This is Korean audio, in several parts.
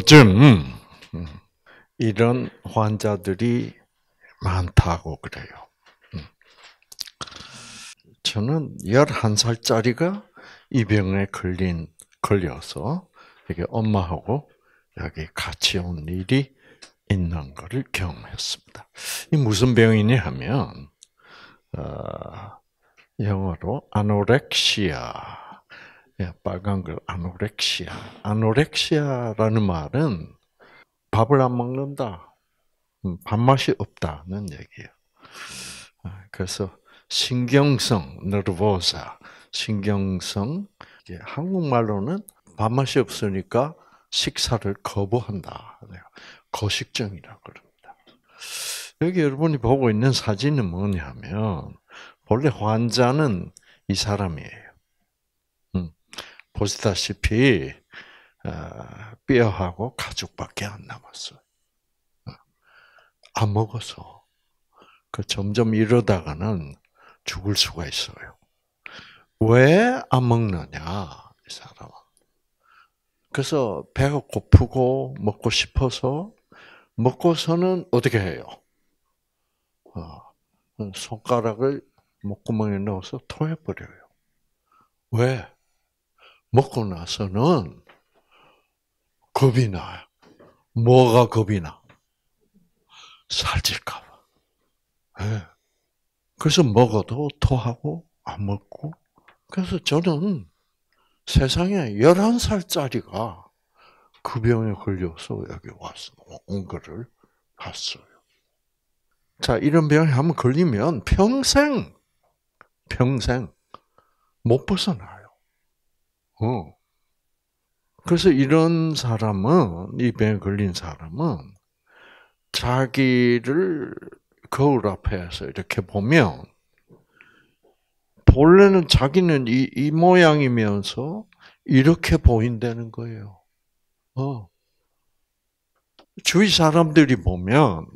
요즘 음. 이런 환자들이 많다고 그래요. 음. 저는 11살짜리가 이 병에 걸린, 걸려서 이게 엄마하고 여기 같이 온 일이 있는 것을 경험했습니다. 이 무슨 병이냐 하면, 어, 영어로 아노렉시아. 예, 빨간 글 아노렉시아. 아노렉시아라는 말은 밥을 안 먹는다. 음, 밥맛이 없다는 얘기예요. 아, 그래서 신경성 너르보사, 신경성 한국말로는 밥맛이 없으니까 식사를 거부한다. 네, 거식증이라고 그럽니다. 여기 여러분이 보고 있는 사진은 뭐냐면 본래 환자는 이 사람이에요. 보시다시피 어, 뼈하고 가죽밖에 안 남았어요. 안 먹어서 그 점점 이러다가는 죽을 수가 있어요. 왜 안 먹느냐 이 사람은. 그래서 배가 고프고 먹고 싶어서 먹고서는 어떻게 해요? 어, 손가락을 목구멍에 넣어서 토해버려요. 왜? 먹고 나서는 겁이 나요. 뭐가 겁이 나? 살찔까 봐. 네. 예. 그래서 먹어도 토하고 안 먹고. 그래서 저는 세상에 11살짜리가 그 병에 걸려서 여기 와서 온 거를 봤어요. 자, 이런 병에 한번 걸리면 평생, 평생 못 벗어나요. 어. 그래서 이런 사람은 이 병에 걸린 사람은 자기를 거울 앞에서 이렇게 보면 본래는 자기는 이, 이 모양이면서 이렇게 보인다는 거예요. 어. 주위 사람들이 보면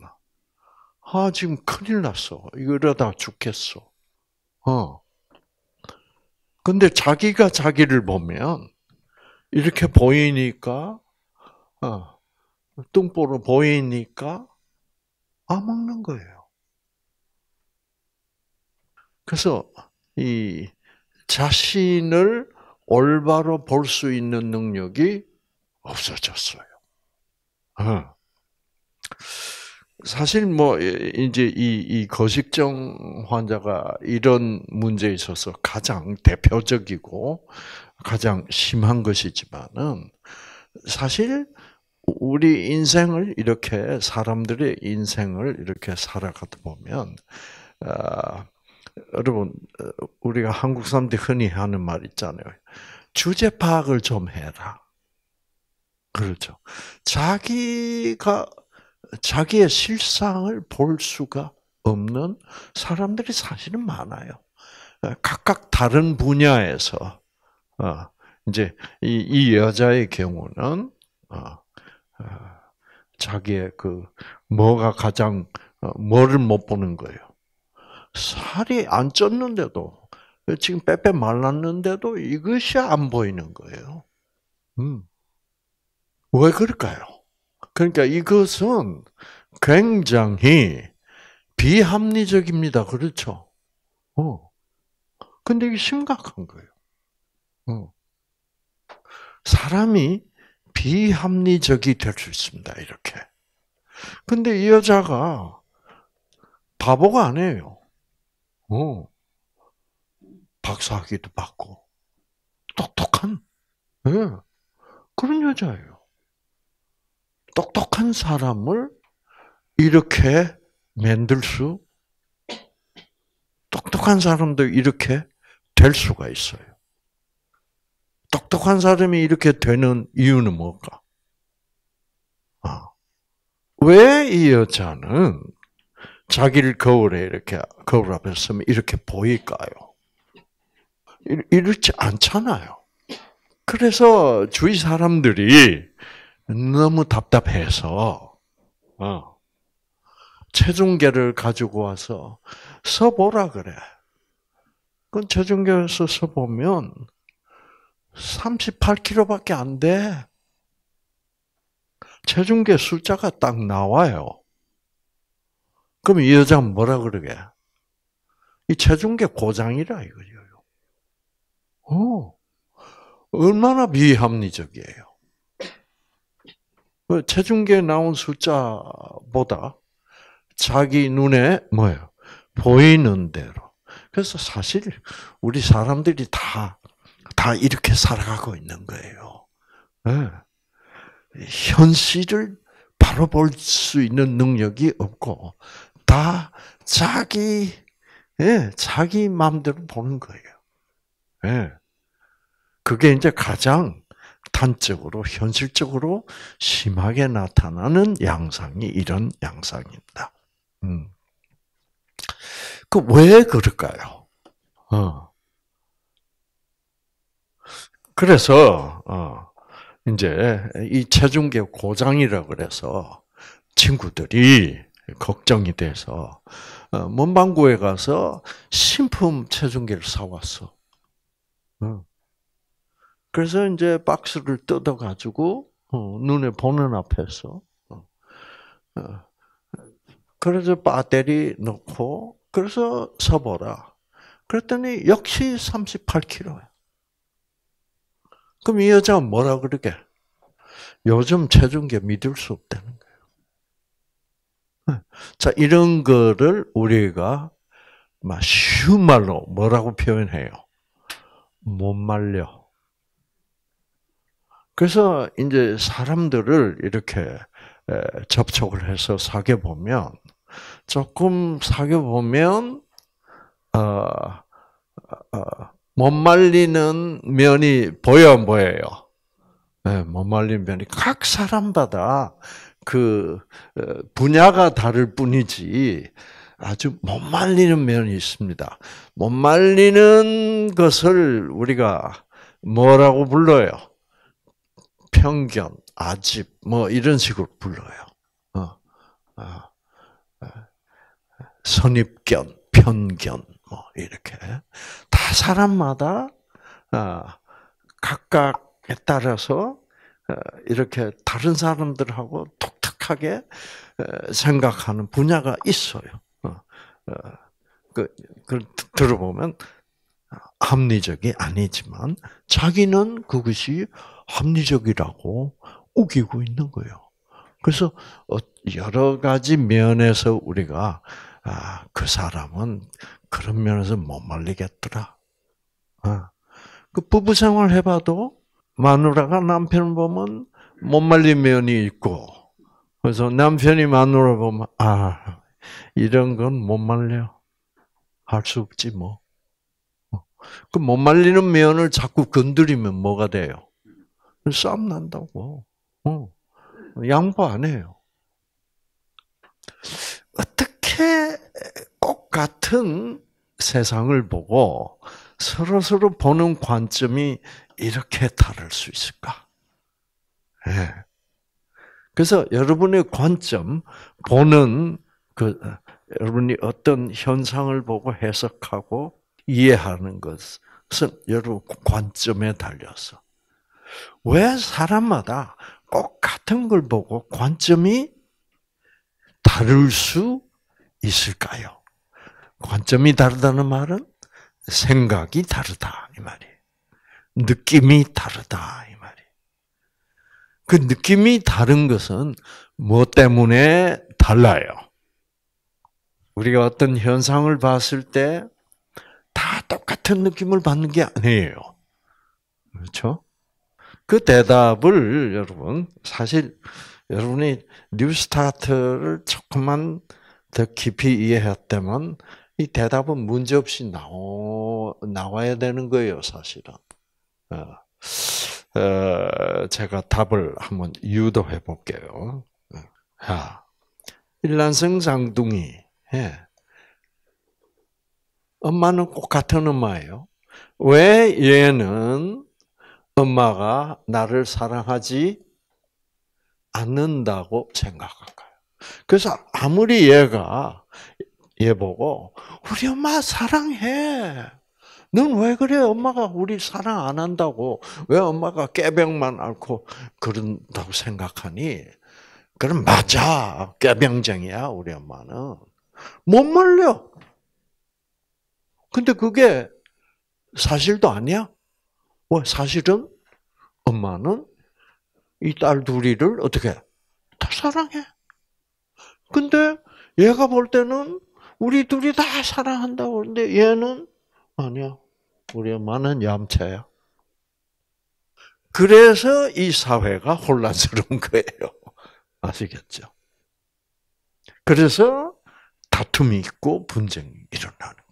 아 지금 큰일 났어. 이러다 죽겠어. 어. 근데 자기가 자기를 보면 이렇게 보이니까 어, 뚱보로 보이니까 안 아, 먹는 거예요. 그래서 이 자신을 올바로 볼 수 있는 능력이 없어졌어요. 어. 사실 뭐 예, 이제 이, 이 거식증 환자가 이런 문제에 있어서 가장 대표적이고 가장 심한 것이지만은 사실 우리 인생을 이렇게 사람들의 인생을 이렇게 살아가다 보면 아, 여러분 우리가 한국 사람들이 흔히 하는 말 있잖아요. 주제 파악을 좀 해라. 그렇죠. 자기가 자기의 실상을 볼 수가 없는 사람들이 사실은 많아요. 각각 다른 분야에서 어, 이제 이, 여자의 경우는 어, 어, 자기의 그 뭐가 가장 뭐를 못 보는 거예요. 살이 안 쪘는데도 지금 빼빼 말랐는데도 이것이 안 보이는 거예요. 음. 왜 그럴까요? 그러니까 이것은 굉장히 비합리적입니다. 그렇죠? 어. 근데 이게 심각한 거예요. 어. 사람이 비합리적이 될 수 있습니다. 이렇게. 근데 이 여자가 바보가 아니에요. 어. 박사학위도 받고 똑똑한 네. 그런 여자예요. 똑똑한 사람을 이렇게 만들 수, 똑똑한 사람도 이렇게 될 수가 있어요. 똑똑한 사람이 이렇게 되는 이유는 뭘까? 아. 왜이 여자는 자기를 거울에 이렇게, 거울 앞에 서면 이렇게 보일까요? 이렇지 않잖아요. 그래서 주위 사람들이 너무 답답해서 어, 체중계를 가지고 와서 써보라 그래. 그 체중계에서 써보면 38kg밖에 안 돼. 체중계 숫자가 딱 나와요. 그럼 이 여자는 뭐라 그러게? 이 체중계 고장이라 이거죠. 어, 얼마나 비합리적이에요. 그 체중계 에 나온 숫자보다 자기 눈에 뭐예요? 보이는 대로. 그래서 사실 우리 사람들이 다, 다 이렇게 살아가고 있는 거예요. 네. 현실을 바로 볼 수 있는 능력이 없고, 다 자기, 예, 자기 마음대로 보는 거예요. 예. 그게 이제 가장 극단적으로 현실적으로 심하게 나타나는 양상이 이런 양상입니다. 음. 그왜 그럴까요? 어. 그래서 어. 이제 이 체중계 고장이라 그래서 친구들이 걱정이 돼서 어, 문방구에 가서 신품 체중계를 사왔어. 어. 그래서 이제 박스를 뜯어가지고 어, 눈에 보는 앞에서 어, 어, 그래서 배터리 넣고 그래서 서보라. 그랬더니 역시 38kg야. 그럼 이 여자가 뭐라 그러게? 요즘 체중계 믿을 수 없다는 거예요. 네. 자, 이런 거를 우리가 막 쉬운 말로 뭐라고 표현해요? 못 말려. 그래서 이제 사람들을 이렇게 접촉을 해서 사귀어 보면 조금 사귀어 보면 어, 어, 어 못 말리는 면이 보여 보여요. 네, 못 말리는 면이 각 사람마다 그 어, 분야가 다를 뿐이지 아주 못 말리는 면이 있습니다. 못 말리는 것을 우리가 뭐라고 불러요? 편견, 아집 뭐 이런 식으로 불러요. 어, 어, 어, 선입견, 편견 뭐 이렇게 다 사람마다 어, 각각에 따라서 어, 이렇게 다른 사람들하고 독특하게 어, 생각하는 분야가 있어요. 그, 그 들어보면 합리적이 아니지만 자기는 그것이 합리적이라고 우기고 있는 거예요. 그래서 어, 여러 가지 면에서 우리가 아, 그 사람은 그런 면에서 못 말리겠더라. 아, 그 부부 생활 해봐도 마누라가 남편을 보면 못 말린 면이 있고, 그래서 남편이 마누라 보면 아 이런 건 못 말려 할 수 없지 뭐. 그못 말리는 면을 자꾸 건드리면 뭐가 돼요? 싸움 난다고. 어. 양보 안 해요. 어떻게 꼭 같은 세상을 보고 서로 서로 보는 관점이 이렇게 다를 수 있을까? 네. 그래서 여러분의 관점, 보는 그 여러분이 어떤 현상을 보고 해석하고 이해하는 것은 여러 관점에 달려서 왜 사람마다 꼭 같은 걸 보고 관점이 다를 수 있을까요? 관점이 다르다는 말은 생각이 다르다 이 말이에요. 느낌이 다르다 이 말이에요. 그 느낌이 다른 것은 뭐 때문에 달라요? 우리가 어떤 현상을 봤을 때다 똑같은 느낌을 받는 게 아니에요. 그렇죠? 그 대답을 여러분 사실 여러분이 뉴스타트를 조금만 더 깊이 이해했다면 이 대답은 문제없이 나오, 나와야 되는 거예요, 사실은. 어, 어, 제가 답을 한번 유도해 볼게요. 어, 자, 일란성 장둥이, 예. 엄마는 꼭 같은 엄마예요. 왜 얘는 엄마가 나를 사랑하지 않는다고 생각할까요? 그래서 아무리 얘가 얘 보고 우리 엄마 사랑해. 넌 왜 그래? 엄마가 우리 사랑 안 한다고 왜 엄마가 깨병만 앓고 그런다고 생각하니? 그럼 맞아 깨병쟁이야 우리 엄마는 못 말려. 근데 그게 사실도 아니야? 왜? 사실은 엄마는 이 딸 둘이를 어떻게 다 사랑해. 근데 얘가 볼 때는 우리 둘이 다 사랑한다고 그러는데 얘는 아니야. 우리 엄마는 얌체야. 그래서 이 사회가 혼란스러운 거예요. 아시겠죠? 그래서 다툼이 있고 분쟁이 일어나는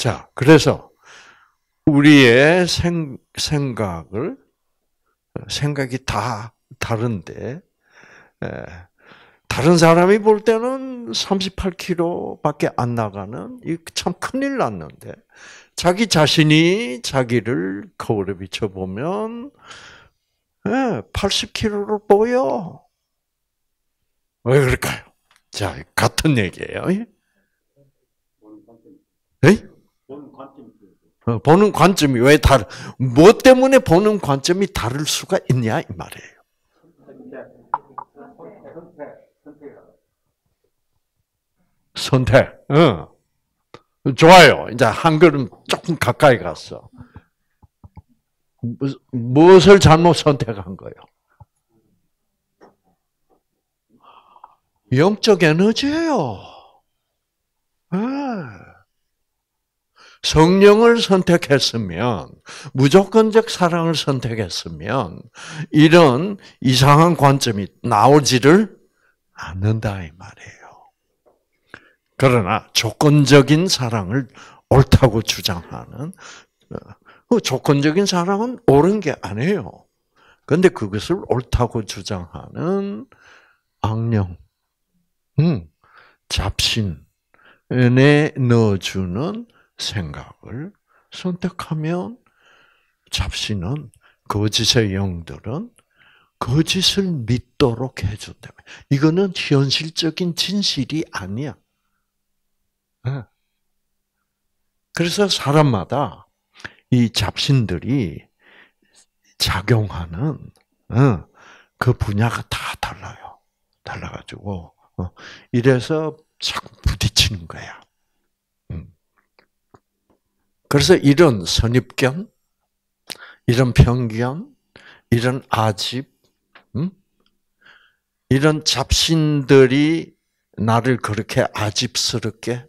자, 그래서 우리의 생, 생각을 생각이 다 다른데 다른 사람이 볼 때는 3 8 k m 밖에안 나가는 참 큰일 났는데 자기 자신이 자기를 거울에 비춰 보면 8 0 k m 로 보여. 왜 그럴까요? 자, 같은 얘기예요. 예? 에? 보는 관점이 어, 보는 관점이 왜 다르? 뭐 때문에 보는 관점이 다를 수가 있냐 이 말이에요. 선택. 응. 좋아요. 이제 한 걸음 조금 가까이 갔어. 무엇을 잘못 선택한 거예요? 영적 에너지예요. 성령을 선택했으면, 무조건적 사랑을 선택했으면, 이런 이상한 관점이 나오지를 않는다, 이 말이에요. 그러나, 조건적인 사랑을 옳다고 주장하는, 어, 조건적인 사랑은 옳은 게 아니에요. 근데 그것을 옳다고 주장하는 악령, 음, 잡신에 넣어주는 생각을 선택하면 잡신은 거짓의 영들은 거짓을 믿도록 해준다며 이거는 현실적인 진실이 아니야. 그래서 사람마다 이 잡신들이 작용하는 그 분야가 다 달라요. 달라가지고 어, 이래서 자꾸 부딪히는 거야. 그래서 이런 선입견, 이런 편견, 이런 아집, 음? 이런 잡신들이 나를 그렇게 아집스럽게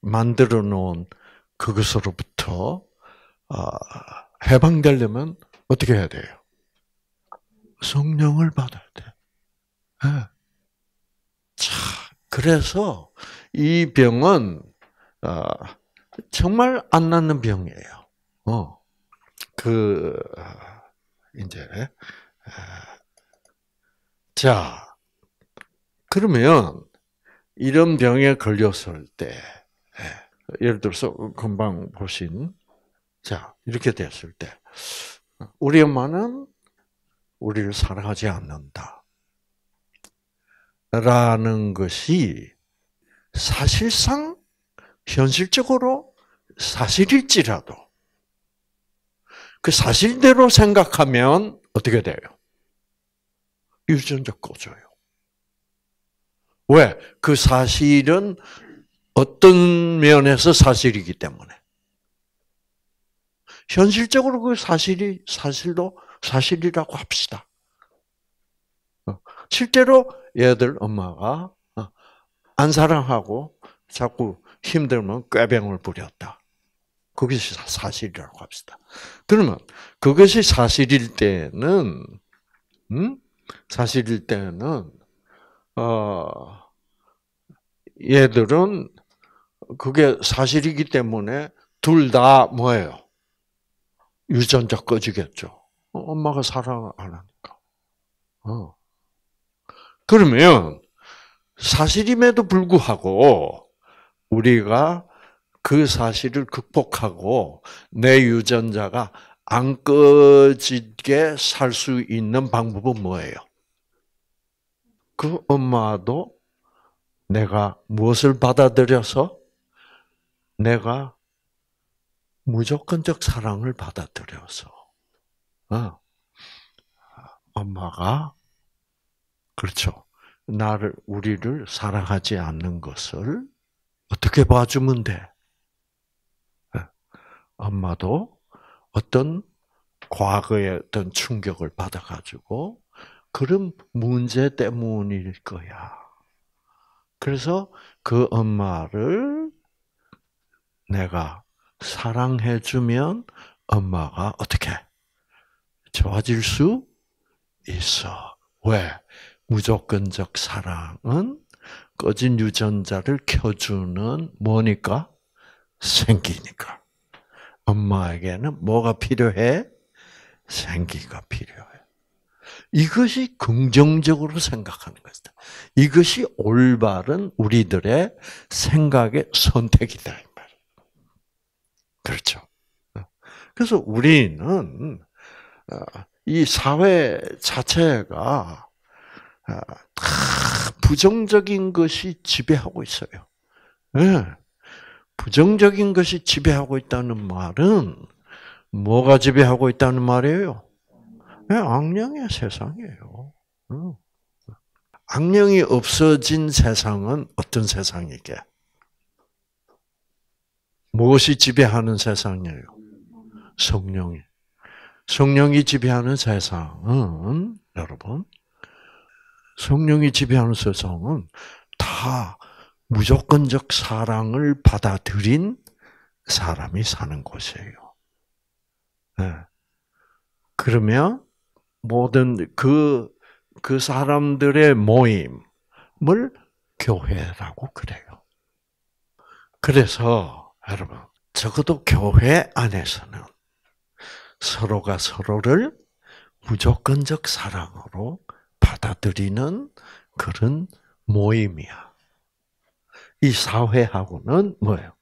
만들어 놓은 그것으로부터 아, 해방되려면 어떻게 해야 돼요? 성령을 받아야 돼. 네. 자, 그래서 이 병은 아, 정말 안 낫는 병이에요. 어. 그, 아, 이제, 아, 자, 그러면 이런 병에 걸렸을 때, 예, 예를 들어서 금방 보신, 자, 이렇게 됐을 때, 우리 엄마는 우리를 사랑하지 않는다. 라는 것이 사실상 현실적으로 사실일지라도 그 사실대로 생각하면 어떻게 돼요? 유전자 꺼져요. 왜? 그 사실은 어떤 면에서 사실이기 때문에. 현실적으로 그 사실이 사실로 사실이라고 합시다. 어, 실제로 얘들 엄마가 어, 안 사랑하고 자꾸 힘들면 꾀병을 부렸다. 그것이 사실이라고 합시다. 그러면 그것이 사실일 때는 음? 사실일 때는 어 얘들은 그게 사실이기 때문에 둘 다 뭐예요? 유전자 꺼지겠죠. 어, 엄마가 사랑안 하니까. 어. 그러면 사실임에도 불구하고 우리가 그 사실을 극복하고 내 유전자가 안 꺼지게 살 수 있는 방법은 뭐예요? 그 엄마도 내가 무엇을 받아들여서 내가 무조건적 사랑을 받아들여서 어. 엄마가 그렇죠 나를 우리를 사랑하지 않는 것을 어떻게 봐주면 돼? 예. 엄마도 어떤 과거의 어떤 충격을 받아가지고 그런 문제 때문일 거야. 그래서 그 엄마를 내가 사랑해주면 엄마가 어떻게 좋아질 수 있어. 왜? 무조건적 사랑은 꺼진 유전자를 켜주는 뭐니까? 생기니까. 엄마에게는 뭐가 필요해? 생기가 필요해. 이것이 긍정적으로 생각하는 것이다. 이것이 올바른 우리들의 생각의 선택이다. 그렇죠. 그래서 우리는 어, 이 사회 자체가 어, 부정적인 것이 지배하고 있어요. 네. 부정적인 것이 지배하고 있다는 말은 뭐가 지배하고 있다는 말이에요? 네, 악령의 세상이에요. 예. 악령이 없어진 세상은 어떤 세상이게? 무엇이 지배하는 세상이에요? 성령이. 성령이 지배하는 세상은 여러분 성령이 지배하는 세상은 다 무조건적 사랑을 받아들인 사람이 사는 곳이에요. 네. 그러면 모든 그, 그 사람들의 모임을 교회라고 그래요. 그래서 여러분, 적어도 교회 안에서는 서로가 서로를 무조건적 사랑으로 받아들이는 그런 모임이야. 이 사회하고는 뭐예요?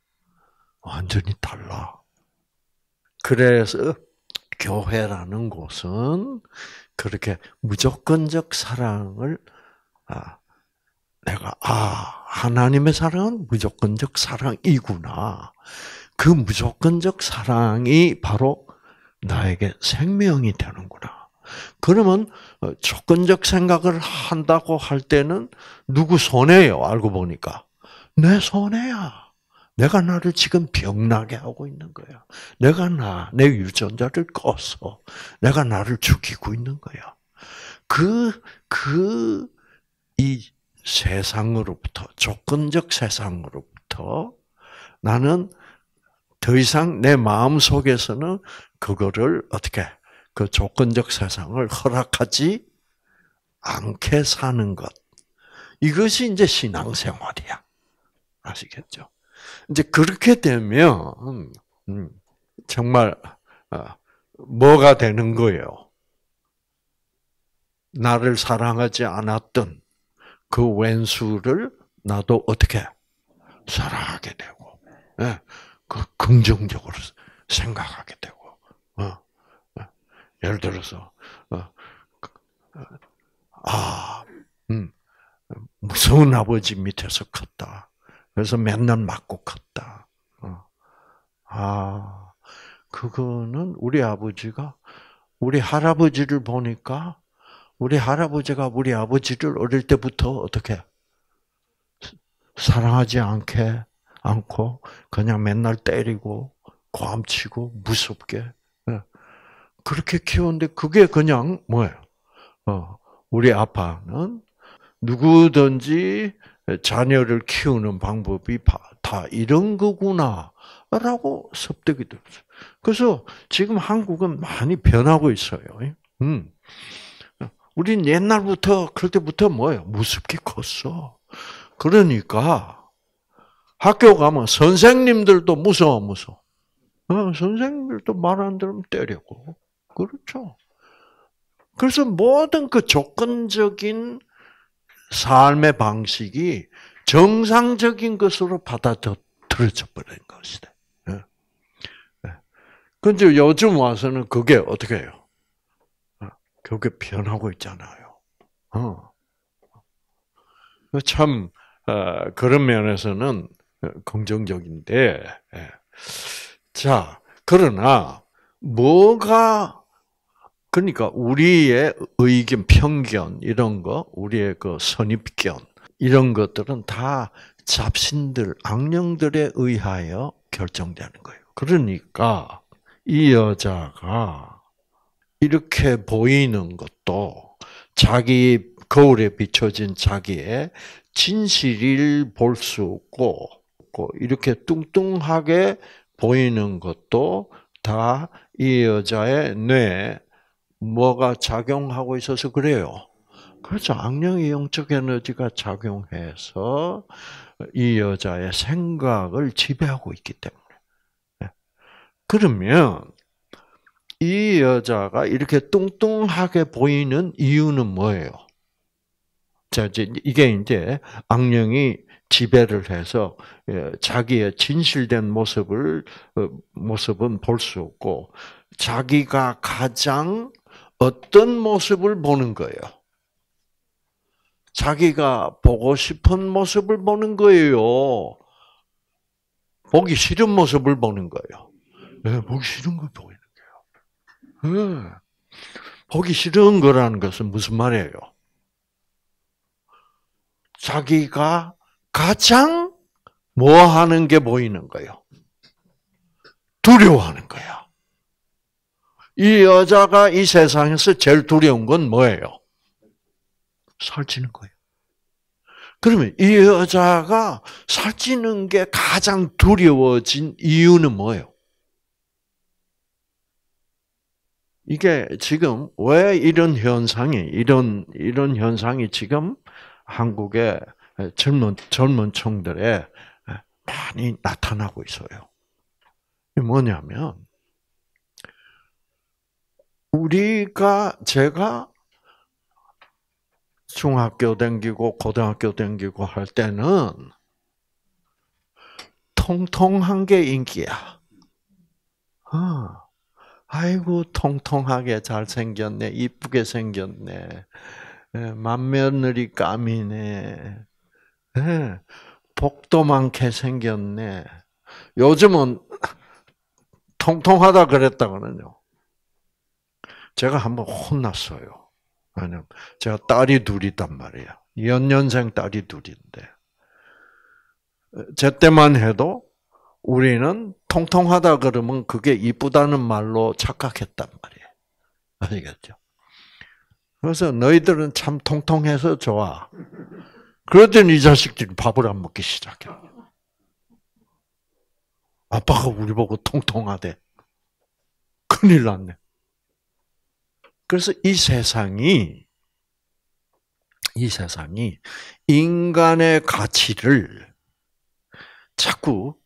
완전히 달라. 그래서 교회라는 곳은 그렇게 무조건적 사랑을 아, 내가 아 하나님의 사랑은 무조건적 사랑이구나. 그 무조건적 사랑이 바로 나에게 생명이 되는구나. 그러면 어, 조건적 생각을 한다고 할 때는 누구 손해예요? 알고 보니까 내 손해야. 내가 나를 지금 병나게 하고 있는 거야. 내가 나, 내 유전자를 꺼서 내가 나를 죽이고 있는 거야. 그, 그, 이 세상으로부터, 조건적 세상으로부터 나는 더 이상 내 마음 속에서는 그거를 어떻게 그 조건적 세상을 허락하지 않게 사는 것. 이것이 이제 신앙생활이야. 아시겠죠? 이제 그렇게 되면 음, 정말 어, 뭐가 되는 거예요? 나를 사랑하지 않았던 그 왼수를 나도 어떻게 사랑하게 되고, 예, 그 긍정적으로 생각하게 되고, 어. 예를 들어서 어, 아, 음, 무서운 아버지 밑에서 컸다. 그래서 맨날 맞고 컸다. 어, 아, 그거는 우리 아버지가 우리 할아버지를 보니까 우리 할아버지가 우리 아버지를 어릴 때부터 어떻게 사랑하지 않게 않고 그냥 맨날 때리고 고함치고 무섭게 그렇게 키웠는데 그게 그냥 뭐예요? 어, 우리 아빠는 누구든지 자녀를 키우는 방법이 다 이런 거구나라고 섭득이 들어요 그래서 지금 한국은 많이 변하고 있어요. 음. 우린 옛날부터 그때부터 뭐예요? 무섭게 컸어. 그러니까 학교 가면 선생님들도 무서워 무서워. 어, 선생님들도 말 안 들으면 때려고. 그렇죠. 그래서 모든 그 조건적인 삶의 방식이 정상적인 것으로 받아들여져 버린 것이다. 예. 예. 근데 요즘 와서는 그게 어떻게 해요? 예. 그게 변하고 있잖아요. 어. 그 참, 어, 그런 면에서는 긍정적인데, 자, 그러나, 뭐가 그러니까 우리의 의견, 편견 이런 거, 우리의 그 선입견 이런 것들은 다 잡신들, 악령들에 의하여 결정되는 거예요. 그러니까 이 여자가 이렇게 보이는 것도 자기 거울에 비춰진 자기의 진실을 볼 수 없고 이렇게 뚱뚱하게 보이는 것도 다 이 여자의 뇌 뭐가 작용하고 있어서 그래요. 그렇죠. 악령의 영적 에너지가 작용해서 이 여자의 생각을 지배하고 있기 때문에. 예. 그러면 이 여자가 이렇게 뚱뚱하게 보이는 이유는 뭐예요? 자, 이제 이게 이제 악령이 지배를 해서 예, 자기의 진실된 모습을 어, 모습은 볼 수 없고 자기가 가장 어떤 모습을 보는 거예요? 자기가 보고 싶은 모습을 보는 거예요. 보기 싫은 모습을 보는 거예요. 네, 보기 싫은 걸 보이는 거예요. 네. 예. 보기 싫은 거라는 것은 무슨 말이에요? 자기가 가장 뭐 하는 게 보이는 거예요? 두려워하는 거야. 이 여자가 이 세상에서 제일 두려운 건 뭐예요? 살찌는 거예요. 그러면 이 여자가 살찌는 게 가장 두려워진 이유는 뭐예요? 이게 지금 왜 이런 현상이 이런 이런 현상이 지금 한국의 젊은 젊은 청들에 많이 나타나고 있어요. 뭐냐면 우리가 제가 중학교 댕기고 고등학교 댕기고 할 때는 통통한 게 인기야. 아, 아이고 통통하게 잘 생겼네, 이쁘게 생겼네, 예, 만며느리 까미네, 예, 복도 많게 생겼네. 요즘은 통통하다 그랬다그거네요 제가 한 번 혼났어요. 왜냐면 제가 딸이 둘이단 말이에요. 연년생 딸이 둘인데 제 때만 해도 우리는 통통하다 그러면 그게 이쁘다는 말로 착각했단 말이에요. 아시겠죠? 그래서 너희들은 참 통통해서 좋아. 그러더니 이 자식들이 밥을 안 먹기 시작해. 아빠가 우리 보고 통통하대. 큰일 났네. 그래서 이 세상이 이 세상이 인간의 가치를 자꾸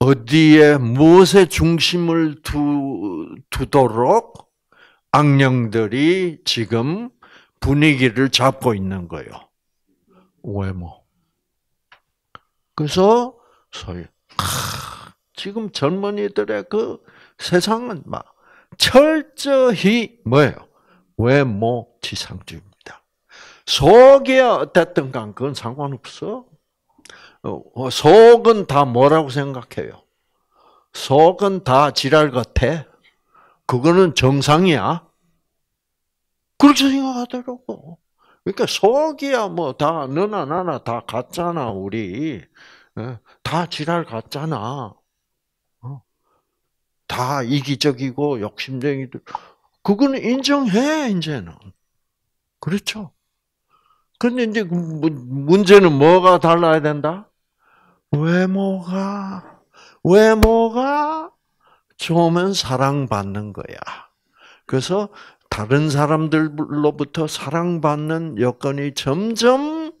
어디에 무엇에 중심을 두, 두도록 악령들이 지금 분위기를 잡고 있는 거예요. 외모. 그래서 소위 아, 지금 젊은이들의 그 세상은 막 철저히 뭐예요? 외모 지상주의입니다. 속이 어땠든 간 그건 상관없어. 어, 어, 속은 다 뭐라고 생각해요? 속은 다 지랄 같아. 그거는 정상이야. 그렇게 생각하더라고. 그러니까 속이야 뭐 다 너나 나나 다 같잖아 우리. 어, 다 지랄 같잖아. 다 이기적이고 욕심쟁이들. 그건 인정해, 이제는. 그렇죠? 근데 이제 그 문제는 뭐가 달라야 된다? 외모가, 외모가 좋으면 사랑받는 거야. 그래서 다른 사람들로부터 사랑받는 여건이 점점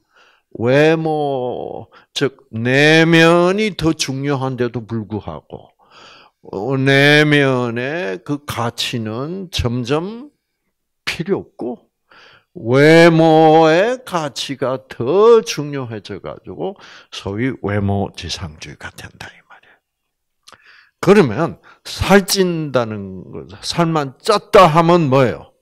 외모, 즉, 내면이 더 중요한데도 불구하고, 내면의 그 가치는 점점 필요 없고 외모의 가치가 더 중요해져 가지고 소위 외모 지상주의가 된다 이 말이에요. 그러면 살찐다는 거 살만 쪘다 하면 뭐예요?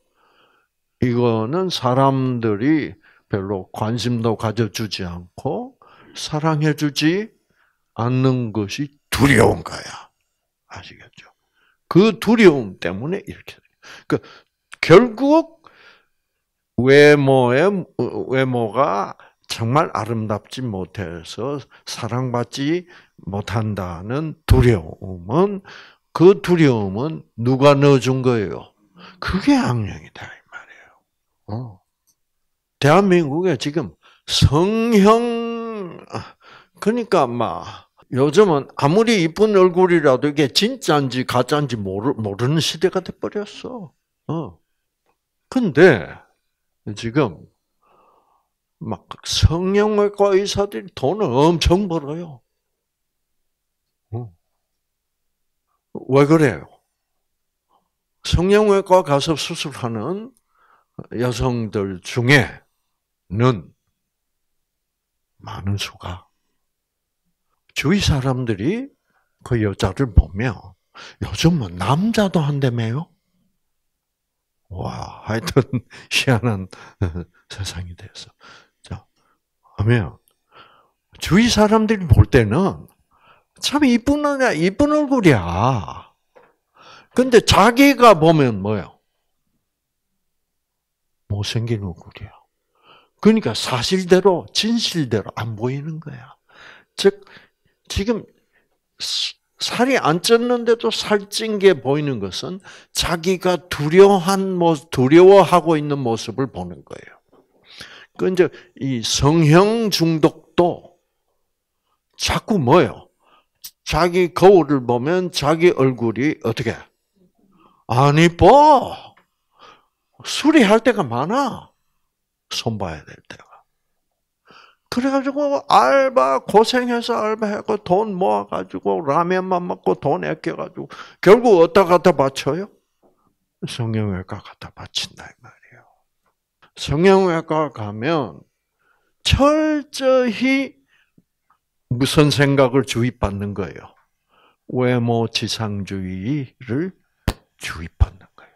이거는 사람들이 별로 관심도 가져주지 않고 사랑해주지 않는 것이 두려운 거야. 아시겠죠? 그 두려움 때문에 이렇게. 그 그러니까 결국 외모의 외모가 정말 아름답지 못해서 사랑받지 못한다는 두려움은 그 두려움은 누가 넣어준 거예요? 그게 악령이다 이 말이에요. 어. 대한민국에 지금 성형 그러니까 막 요즘은 아무리 이쁜 얼굴이라도 이게 진짜인지 가짜인지 모르, 모르는 시대가 돼버렸어. 어. 근데 지금 막 성형외과 의사들이 돈을 엄청 벌어요. 어. 왜 그래요? 성형외과 가서 수술하는 여성들 중에는 많은 수가 주위 사람들이 그 여자를 보며 요즘은 남자도 한다며요? 와, 하여튼 희한한 세상이 됐어. 자, 하면 주위 사람들이 볼 때는 참 이쁜 얼굴 이쁜 얼굴이야. 근데 자기가 보면 뭐요? 못생긴 얼굴이야. 그러니까 사실대로 진실대로 안 보이는 거야. 즉 지금 살이 안 쪘는데도 살찐 게 보이는 것은 자기가 두려워한 모습, 두려워하고 있는 모습을 보는 거예요. 그 이제 이 성형 중독도 자꾸 뭐요? 자기 거울을 보면 자기 얼굴이 어떻게 안 이뻐 뭐! 수리할 때가 많아 손 봐야 될 때가 그래가지고 알바 고생해서 알바했고 돈 모아가지고 라면만 먹고 돈 아껴가지고 결국 어디다 갖다 바쳐요? 성형외과 갖다 바친다 이 말이에요. 성형외과 가면 철저히 무슨 생각을 주입받는 거예요? 외모 지상주의를 주입받는 거예요.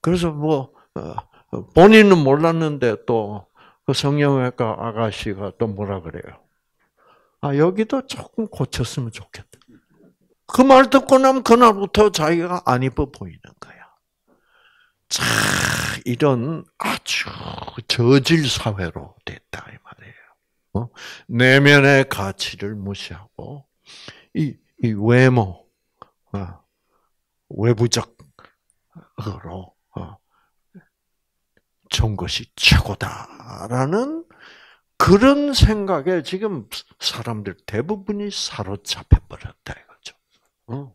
그래서 뭐 어, 본인은 몰랐는데 또그 성형외과 아가씨가 또 뭐라 그래요? 아, 여기도 조금 고쳤으면 좋겠다. 그 말 듣고 나면 그날부터 자기가 안 이뻐 보이는 거야. 자, 이런 아주 저질 사회로 됐다 이 말이에요. 어? 내면의 가치를 무시하고 이, 이 외모, 어, 외부적으로 좋은 것이 최고다라는 그런 생각에 지금 사람들 대부분이 사로잡혀 버렸다 이거죠. 어.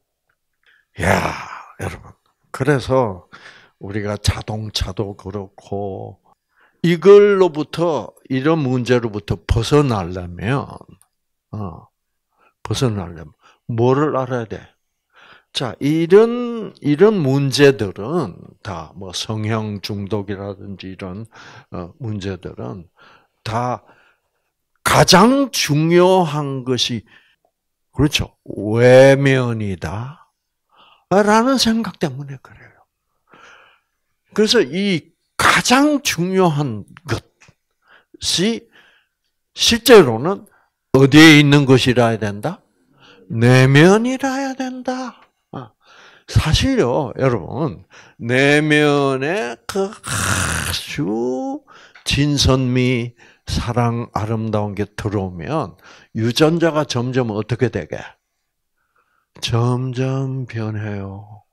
야, 여러분. 그래서 우리가 자동차도 그렇고 이걸로부터 이런 문제로부터 벗어나려면 어, 벗어나려면 뭐를 알아야 돼? 자, 이런, 이런 문제들은 다 뭐 성형 중독이라든지 이런 어, 문제들은 다 가장 중요한 것이 그렇죠. 외면이다. 라는 생각 때문에 그래요. 그래서 이 가장 중요한 것이 실제로는 어디에 있는 것이라 야 된다? 내면이라 야 된다. 사실요, 여러분, 내면에그 아주 진선미, 사랑, 아름다운 게 들어오면 유전자가 점점 어떻게 되게? 점점 변해요.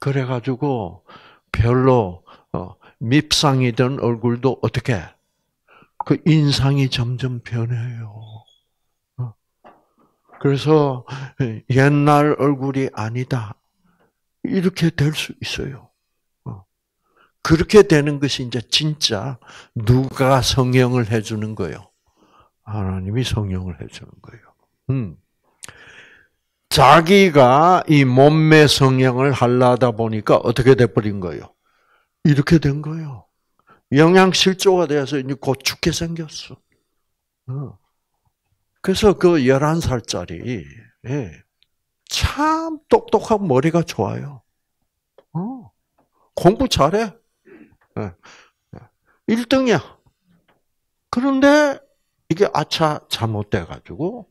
그래가지고 별로 어, 밉상이던 얼굴도 어떻게? 그 인상이 점점 변해요. 어. 그래서 옛날 얼굴이 아니다. 이렇게 될 수 있어요. 어. 그렇게 되는 것이 이제 진짜 누가 성령을 해주는 거요? 하나님이 성령을 해주는 거요 음. 자기가 이 몸매 성형을 하려다 보니까 어떻게 돼버린 거요 이렇게 된거요 영양실조가 되어서 이제 곧 죽게 생겼어. 어. 그래서 그 11살짜리, 참 똑똑하고 머리가 좋아요. 어. 공부 잘해. 1등이야. 예, 예. 그런데 이게 아차 잘못돼가지고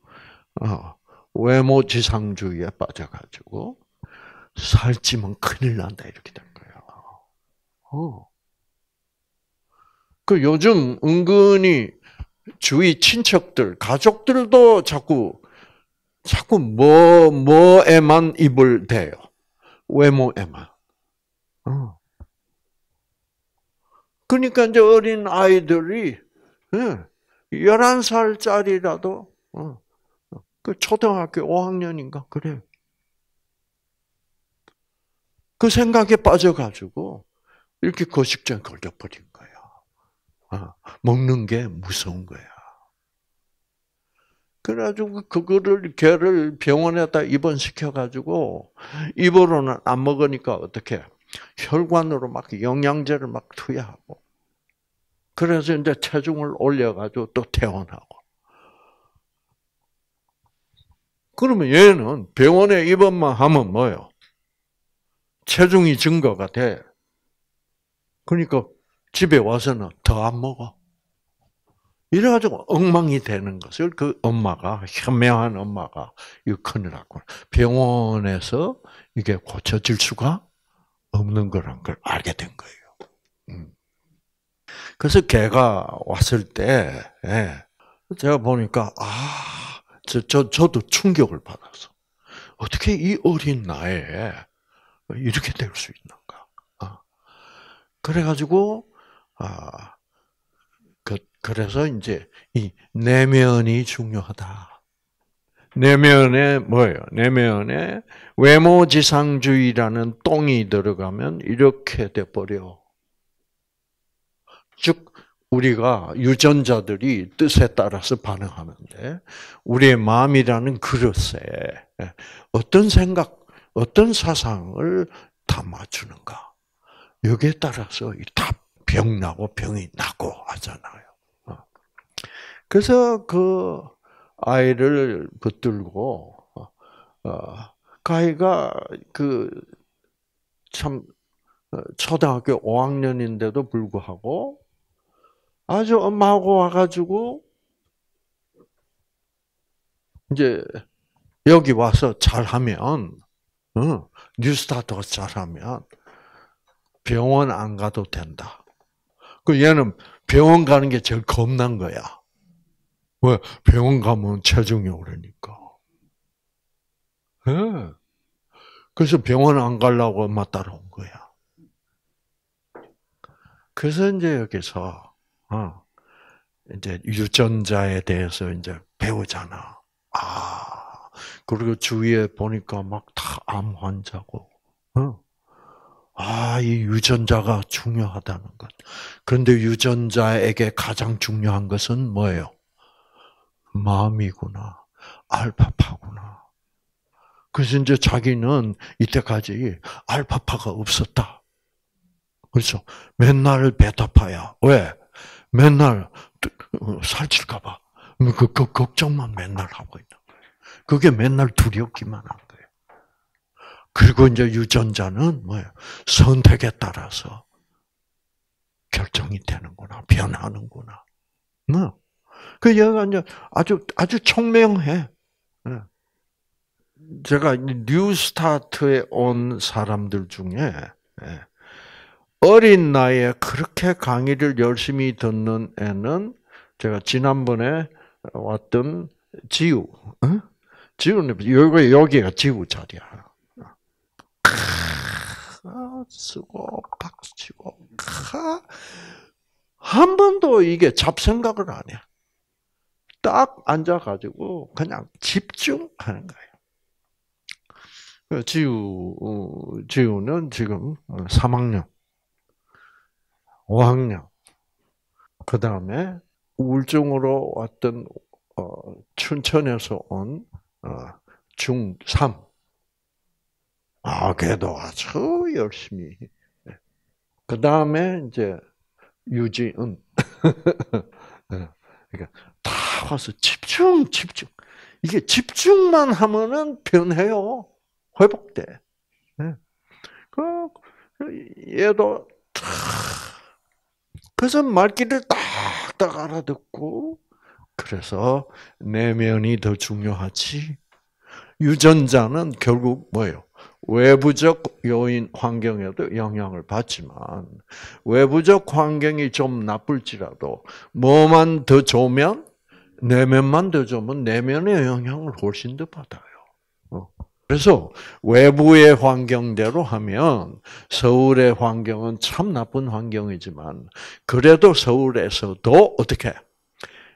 어, 외모지상주의에 빠져가지고 살찌면 큰일 난다 이렇게 된 거예요. 어. 그 요즘 은근히 주위 친척들 가족들도 자꾸 자꾸 뭐, 뭐에만 입을 대요. 외모에만. 어. 그러니까 이제 어린 아이들이, 11살짜리라도, 예, 어, 그 초등학교 5학년인가? 그래그 생각에 빠져가지고, 이렇게 거식증 걸려버린 거야. 어, 먹는 게 무서운 거야. 그래가지고 그거를 개를 병원에다 입원시켜가지고 입으로는 안 먹으니까 어떻게 혈관으로 막 영양제를 막 투여하고 그래서 이제 체중을 올려가지고 또 퇴원하고 그러면 얘는 병원에 입원만 하면 뭐요? 체중이 증가가 돼. 그러니까 집에 와서는 더 안 먹어. 이래가지고 엉망이 되는 것을 그 엄마가 현명한 엄마가 유큰이라고 병원에서 이게 고쳐질 수가 없는 거란 걸 알게 된 거예요. 음. 그래서 걔가 왔을 때 예, 제가 보니까 아, 저, 저 저도 충격을 받았어. 어떻게 이 어린 나이에 이렇게 될 수 있는가? 어. 그래가지고 아. 그래서 이제 이 내면이 중요하다. 내면에 뭐예요? 내면에 외모지상주의라는 똥이 들어가면 이렇게 돼 버려. 즉 우리가 유전자들이 뜻에 따라서 반응하는데 우리의 마음이라는 그릇에 어떤 생각, 어떤 사상을 담아주는가 여기에 따라서 다 병나고 병이 나고 하잖아요. 그래서 그 아이를 붙들고 어, 가이가 어, 그 그참 어, 초등학교 5학년인데도 불구하고 아주 엄마하고 와가지고 이제 여기 와서 잘하면 어, 뉴스타트가 잘하면 병원 안 가도 된다. 그 얘는 병원 가는 게 제일 겁난 거야. 왜? 병원 가면 체중이 오르니까. 네. 그래서 병원 안 가려고 막 따라온 거야. 그래서 이제 여기서, 어, 이제 유전자에 대해서 이제 배우잖아. 아, 그리고 주위에 보니까 막 다 암 환자고, 어? 아, 이 유전자가 중요하다는 것. 그런데 유전자에게 가장 중요한 것은 뭐예요? 마음이구나. 알파파구나. 그래서 이제 자기는 이때까지 알파파가 없었다. 그렇죠. 맨날 베타파야. 왜? 맨날 어, 살찔까봐. 뭐 그, 그 걱정만 맨날 하고 있는 거예요. 그게 맨날 두렵기만 한 거예요. 그리고 이제 유전자는 뭐예요? 선택에 따라서 결정이 되는구나, 변하는구나. 뭐? 그 여가 이제 아주 아주 청명해. 예. 제가 뉴스타트에 온 사람들 중에 예. 어린 나이에 그렇게 강의를 열심히 듣는 애는 제가 지난번에 왔던 지우, 지우는 여기 여기가 지우 자리야. 쓰고 박수치고 한 번도 이게 잡생각을 안 해. 딱 앉아가지고 그냥 집중하는 거예요. 그 지우, 어, 지우는 지금 3학년, 5학년, 그 다음에 우울증으로 왔던 어, 춘천에서 온 어, 중3. 아, 걔도 아주 열심히. 그 다음에 이제 유지은. 예. 그러니까 다 와서 집중, 집중. 이게 집중만 하면은 변해요. 회복돼. 예. 그, 그 얘도 그래서 말귀를 딱딱 알아듣고 그래서 내면이 더 중요하지. 유전자는 결국 뭐예요? 외부적 요인 환경에도 영향을 받지만 외부적 환경이 좀 나쁠지라도 뭐만 더 좋으면 내면만 더 좋으면 내면의 영향을 훨씬 더 받아요. 어. 그래서 외부의 환경대로 하면 서울의 환경은 참 나쁜 환경이지만 그래도 서울에서도 어떻게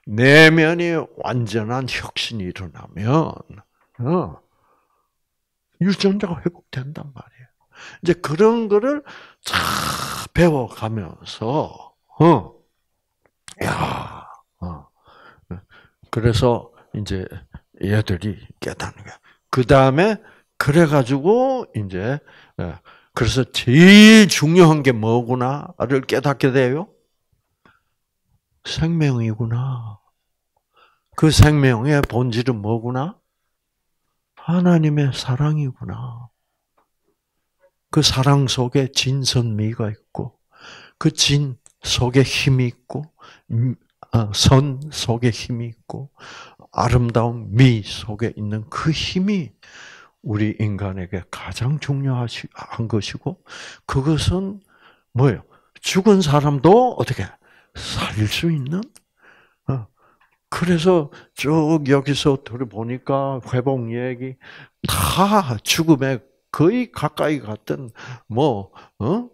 내면이 완전한 혁신이 일어나면 어. 유전자가 회복된단 말이에요. 이제 그런 거를 다 배워가면서, 어, 야, 어. 그래서 이제 얘들이 깨닫는 거야. 그 다음에 그래가지고 이제 예, 그래서 제일 중요한 게 뭐구나를 깨닫게 돼요. 생명이구나. 그 생명의 본질은 뭐구나? 하나님의 사랑이구나. 그 사랑 속에 진선미가 있고, 그 진 속에 힘이 있고, 음, 어, 선 속에 힘이 있고, 아름다운 미 속에 있는 그 힘이 우리 인간에게 가장 중요한 것이고, 그것은 뭐예요? 죽은 사람도 어떻게 살릴 수 있는 그래서 쭉 여기서 들어보니까 회복 얘기 다 죽음에 거의 가까이 갔던 뭐 어? 어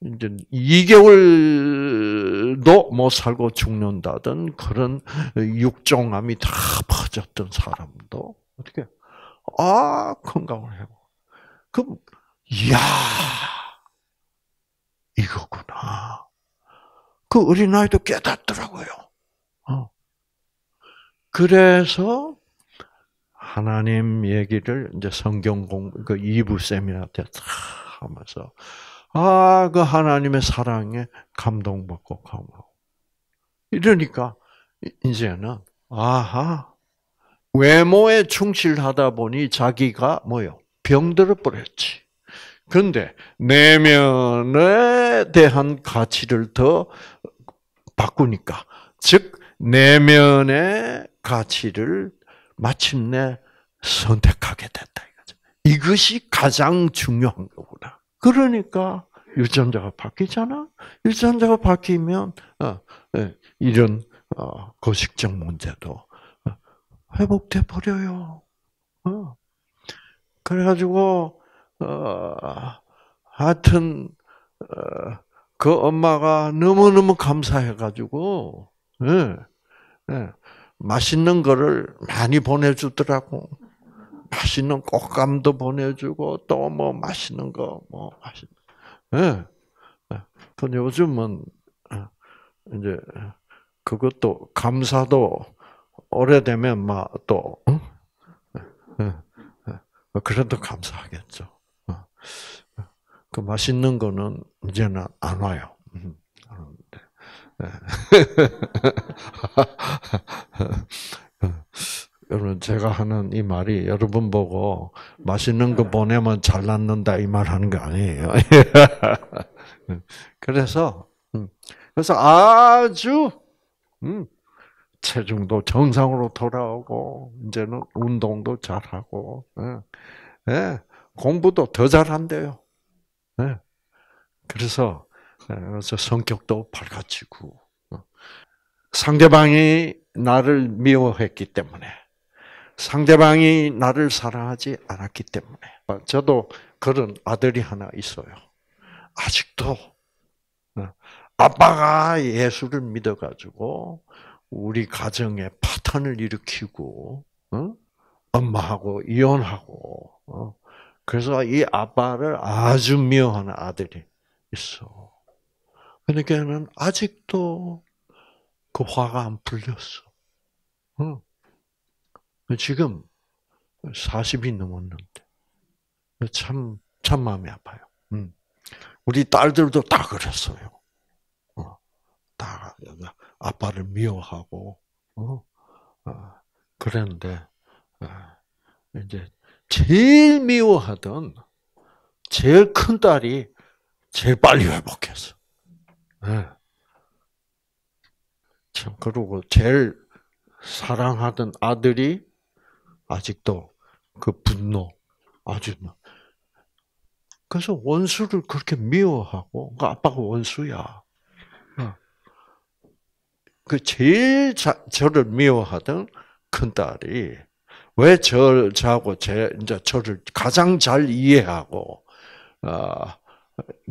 이제 2개월도 못 뭐 살고 죽는다던 그런 육종암이 다 퍼졌던 사람도 어떻게 아 건강을 해요 그럼 야 이거구나 그 어린 아이도 깨닫더라고요. 그래서 하나님 얘기를 이제 성경 공부 그 2부 세미나 때다 하면서 아그 하나님의 사랑에 감동받고 감하고 이러니까 이제는 아하 외모에 충실하다 보니 자기가 뭐요 병들어 버렸지. 근데 내면에 대한 가치를 더 바꾸니까 즉 내면의 가치를 마침내 선택하게 됐다 이것이 가장 중요한 거구나. 그러니까 유전자가 바뀌잖아. 유전자가 바뀌면 어, 예, 이런 어, 거식적 문제도 어, 회복돼 버려요. 그래가지고 하여튼 그 엄마가 너무너무 감사해가지고 예, 예. 맛있는 거를 많이 보내주더라고. 맛있는 꽃감도 보내주고 또 뭐 맛있는 거 뭐 맛있. 는 예, 근데 요즘은 이제 그것도 감사도 오래되면 막또 어? 그래도 감사하겠죠. 어, 그 맛있는 거는 이제는 안 와요. 음. 예. 여러분 제가 하는 이 말이 여러분 보고 맛있는 거 보내면 잘낫는다이 말 하는 거 아니에요. 그래서 음, 그래서 아주 음, 체중도 정상으로 돌아오고 이제는 운동도 잘하고 예, 예, 공부도 더 잘한대요. 그래서 어, 그래서 성격도 밝아지고 어. 상대방이 나를 미워했기 때문에 상대방이 나를 사랑하지 않았기 때문에 어, 저도 그런 아들이 하나 있어요. 아직도 아빠가 예수를 믿어가지고 우리 가정에 파탄을 일으키고 엄마하고 이혼하고 그래서 이 아빠를 아주 미워하는 아들이 있어. 그러니까는 아직도 그 화가 안 풀렸어. 응. 지금 40이 넘었는데. 참, 참 마음이 아파요. 응. 우리 딸들도 다 그랬어요. 어. 다 아빠를 미워하고, 어. 어. 그랬는데, 어. 이제 제일 미워하던 제일 큰 딸이 제일 빨리 회복했어. 예. 참 그리고 제일 사랑하던 아들이 아직도 그 분노 아주 그래서 원수를 그렇게 미워하고 그 아빠가 원수야. 그 제일 자, 저를 미워하던 큰 딸이 왜 저를 자고제 이제 저를 가장 잘 이해하고 어,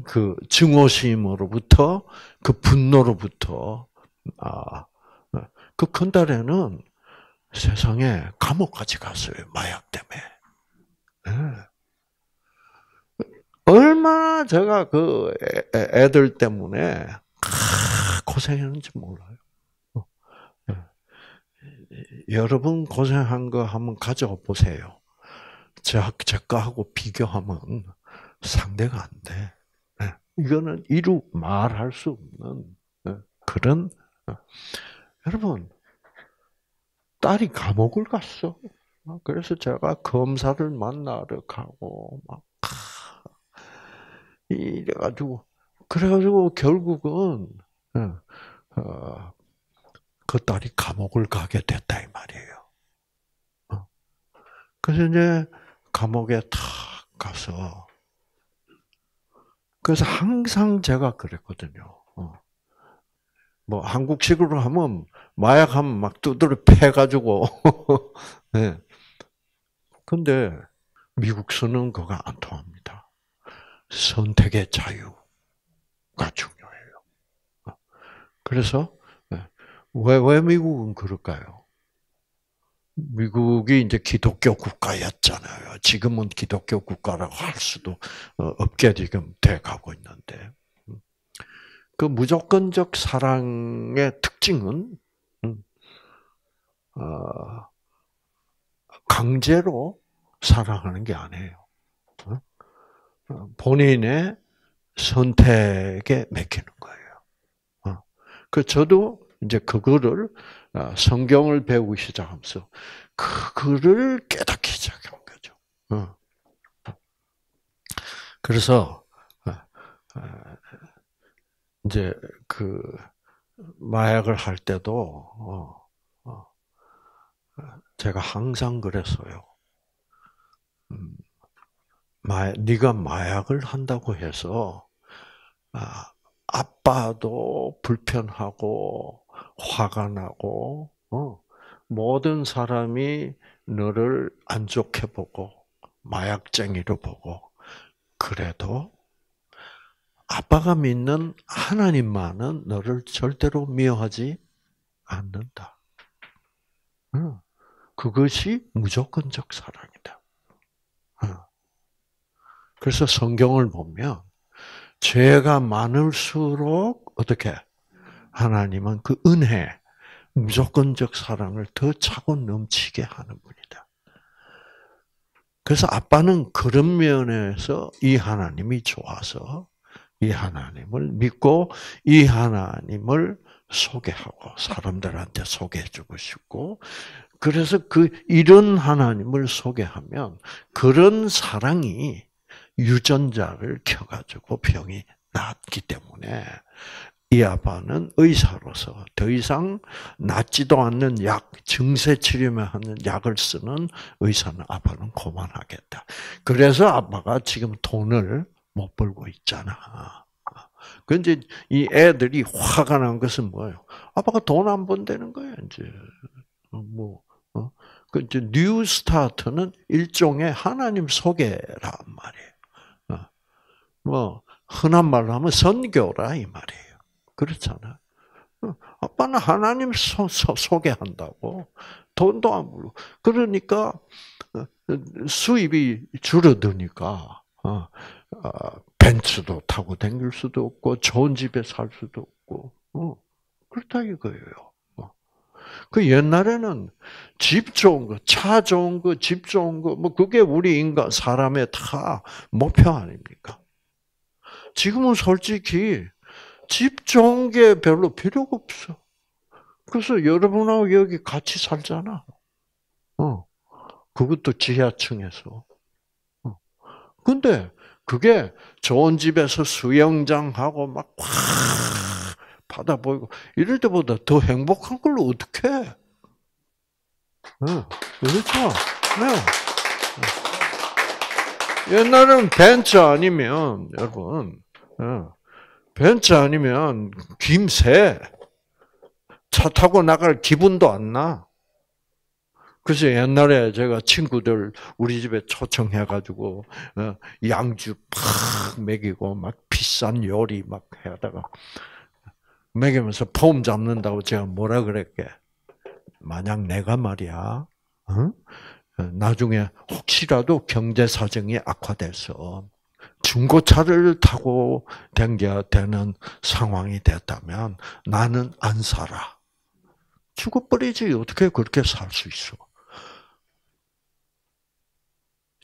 그 증오심으로부터 그 분노로부터 아, 그 큰딸에는 세상에 감옥까지 갔어요 마약 때문에. 네. 예. 얼마나 제가 그 애들 때문에 고생했는지 몰라요. 네. 여러분 고생한 거 한번 가져와 보세요. 제, 제거하고 비교하면 상대가 안 돼. 예. 이거는 이루 말할 수 없는 예, 그런 예. 여러분 딸이 감옥을 갔어. 어, 그래서 제가 검사를 만나러 가고 막 이래가지고 그래가지고 결국은 어, 그 딸이 감옥을 가게 됐다 이 말이에요. 어. 그래서 이제 감옥에 탁 가서 그래서 항상 제가 그랬거든요. 어. 뭐 한국식으로 하면 마약하면 막 두드려 패가지고. 네. 근데 미국서는 그거 안 통합니다. 선택의 자유가 중요해요. 어. 그래서 네. 왜, 왜 미국은 그럴까요? 미국이 이제 기독교 국가였잖아요. 지금은 기독교 국가라고 할 수도 어, 없게 지금 돼 가고 있는데. 그 무조건적 사랑의 특징은, 음, 어, 강제로 사랑하는 게 아니에요. 어? 본인의 선택에 맡기는 거예요. 그 저도 이제 그거를 아, 성경을 배우기 시작하면서 그거를 깨닫기 시작한 거죠. 어. 그래서 아, 아, 이제 그 마약을 할 때도 어, 어, 제가 항상 그랬어요. 음, 마, 네가 마약을 한다고 해서 아빠도 불편하고 화가 나고 어, 모든 사람이 너를 안 좋게 보고 마약쟁이로 보고 그래도 아빠가 믿는 하나님만은 너를 절대로 미워하지 않는다. 그것이 무조건적 사랑이다. 그래서 성경을 보면 죄가 많을수록 어떻게 하나님은 그 은혜, 무조건적 사랑을 더 차고 넘치게 하는 분이다. 그래서 아빠는 그런 면에서 이 하나님이 좋아서 이 하나님을 믿고 이 하나님을 소개하고 사람들한테 소개해주고 싶고 그래서 그 이런 하나님을 소개하면 그런 사랑이 유전자를 켜가지고 병이 났기 때문에 이아빠는 의사로서 더 이상 낫지도 않는 약, 증세 치료만 하는 약을 쓰는 의사는 아빠는 고만하겠다. 그래서 아빠가 지금 돈을 못 벌고 있잖아. 그데이 애들이 화가 난 것은 뭐예요? 아빠가 돈안 번다는 거야 이제 어, 뭐. 어? 그 이제 뉴 스타트는 일종의 하나님 소개란 말이에요. 어? 뭐 흔한 말로 하면 선교라 이 말이에요. 그렇잖아요. 어, 아빠는 하나님 소, 소, 소개한다고 돈도 안 물고 그러니까 어, 수입이 줄어드니까 어, 벤츠도 타고 다닐 수도 없고 좋은 집에 살 수도 없고 그렇다 이거예요. 그 옛날에는 집 좋은 거, 차 좋은 거, 집 좋은 거, 뭐 그게 우리 인간 사람의 다 목표 아닙니까? 지금은 솔직히 집 좋은 게 별로 필요가 없어. 그래서 여러분하고 여기 같이 살잖아. 어. 그것도 지하층에서. 어. 근데 그게 좋은 집에서 수영장하고 막 바다 보이고 이럴 때보다 더 행복한 걸로 어떻게 해? 어. 그렇죠? 네. 어. 옛날에는 벤츠 아니면 여러분 어. 벤츠 아니면 김새 차 타고 나갈 기분도 안 나. 그래서 옛날에 제가 친구들 우리 집에 초청해가지고 어, 양주 팍 먹이고 막 비싼 요리 막해다가 먹이면서 폼 잡는다고 제가 뭐라 그랬게. 만약 내가 말이야, 응? 나중에 혹시라도 경제 사정이 악화돼서 중고차를 타고 댕겨야 되는 상황이 됐다면 나는 안 살아. 죽어버리지. 어떻게 그렇게 살 수 있어?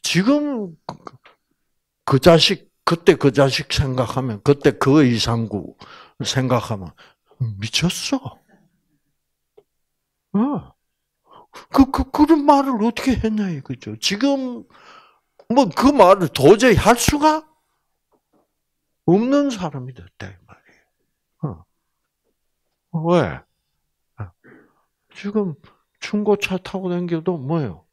지금 그 자식, 그때 그 자식 생각하면, 그때 그 이상구 생각하면 미쳤어. 어. 그, 그, 그런 말을 어떻게 했냐 이거죠. 지금 뭐 그 말을 도저히 할 수가 없는 사람이 됐다 이 말이에요. 어. 어 왜? 어. 지금 중고차 타고 다녀도 뭐예요?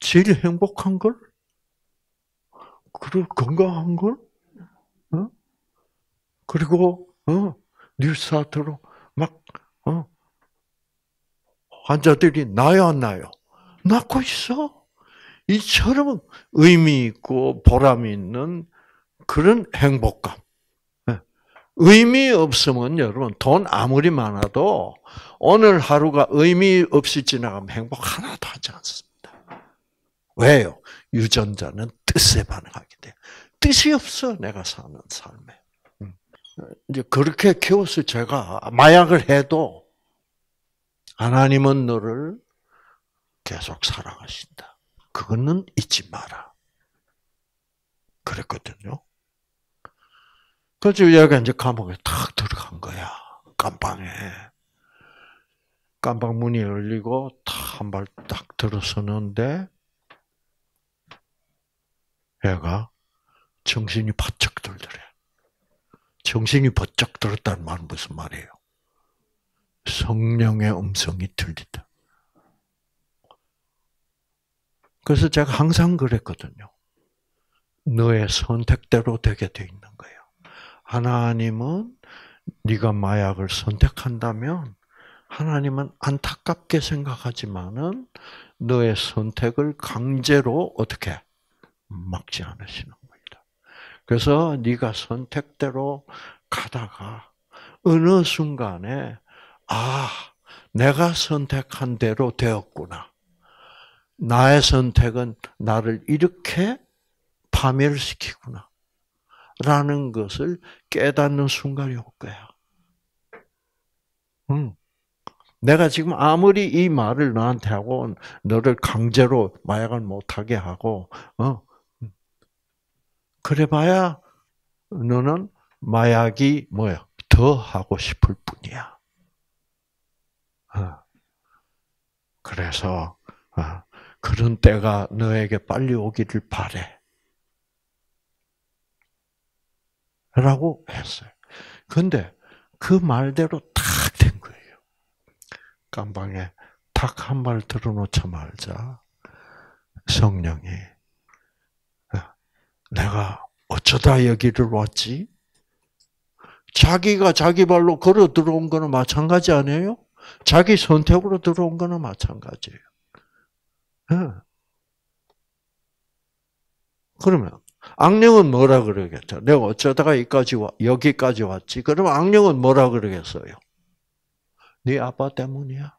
제일 행복한 걸? 그리고 건강한 걸? 어? 그리고 어? 뉴스타트로 막 어? 환자들이 나요 안 나요? 낳고 있어. 이처럼 의미 있고 보람 있는 그런 행복감. 네. 의미 없으면 여러분 돈 아무리 많아도 오늘 하루가 의미 없이 지나가면 행복 하나도 하지 않습니다. 왜요? 유전자는 뜻에 반응하게 돼. 뜻이 없어 내가 사는 삶에. 음. 이제 그렇게 키워서 제가 마약을 해도 하나님은 너를 계속 사랑하신다. 그거는 잊지 마라. 그랬거든요. 그래서 얘가 이제 감옥에 탁 들어간 거야. 감방에. 감방 문이 열리고 한 발 딱 들어서는데 얘가 정신이 바짝 들더래. 정신이 바짝 들었다는 말은 무슨 말이에요? 성령의 음성이 들리다. 그래서 제가 항상 그랬거든요. 너의 선택대로 되게 돼 있는 거야. 하나님은 네가 마약을 선택한다면 하나님은 안타깝게 생각하지만은 너의 선택을 강제로 어떻게 막지 않으시는 겁니다. 그래서 네가 선택대로 가다가 어느 순간에 아 내가 선택한 대로 되었구나. 나의 선택은 나를 이렇게 파멸시키구나. 라는 것을 깨닫는 순간이 올 거야. 응. 내가 지금 아무리 이 말을 나한테 하고 너를 강제로 마약을 못하게 하고 어 그래봐야 너는 마약이 뭐야 더 하고 싶을 뿐이야. 어. 그래서 어. 그런 때가 너에게 빨리 오기를 바래. 라고 했어요. 근데 그 말대로 탁된 거예요. 깜방에 탁한말 들어놓자말자 성령이 아, 내가 어쩌다 여기를 왔지? 자기가 자기 발로 걸어 들어온 거는 마찬가지 아니에요? 자기 선택으로 들어온 거는 마찬가지예요. 그러면 악령은 뭐라 그러겠죠? 내가 어쩌다가 여기까지, 와, 여기까지 왔지? 그럼 악령은 뭐라 그러겠어요? 네 아빠 때문이야.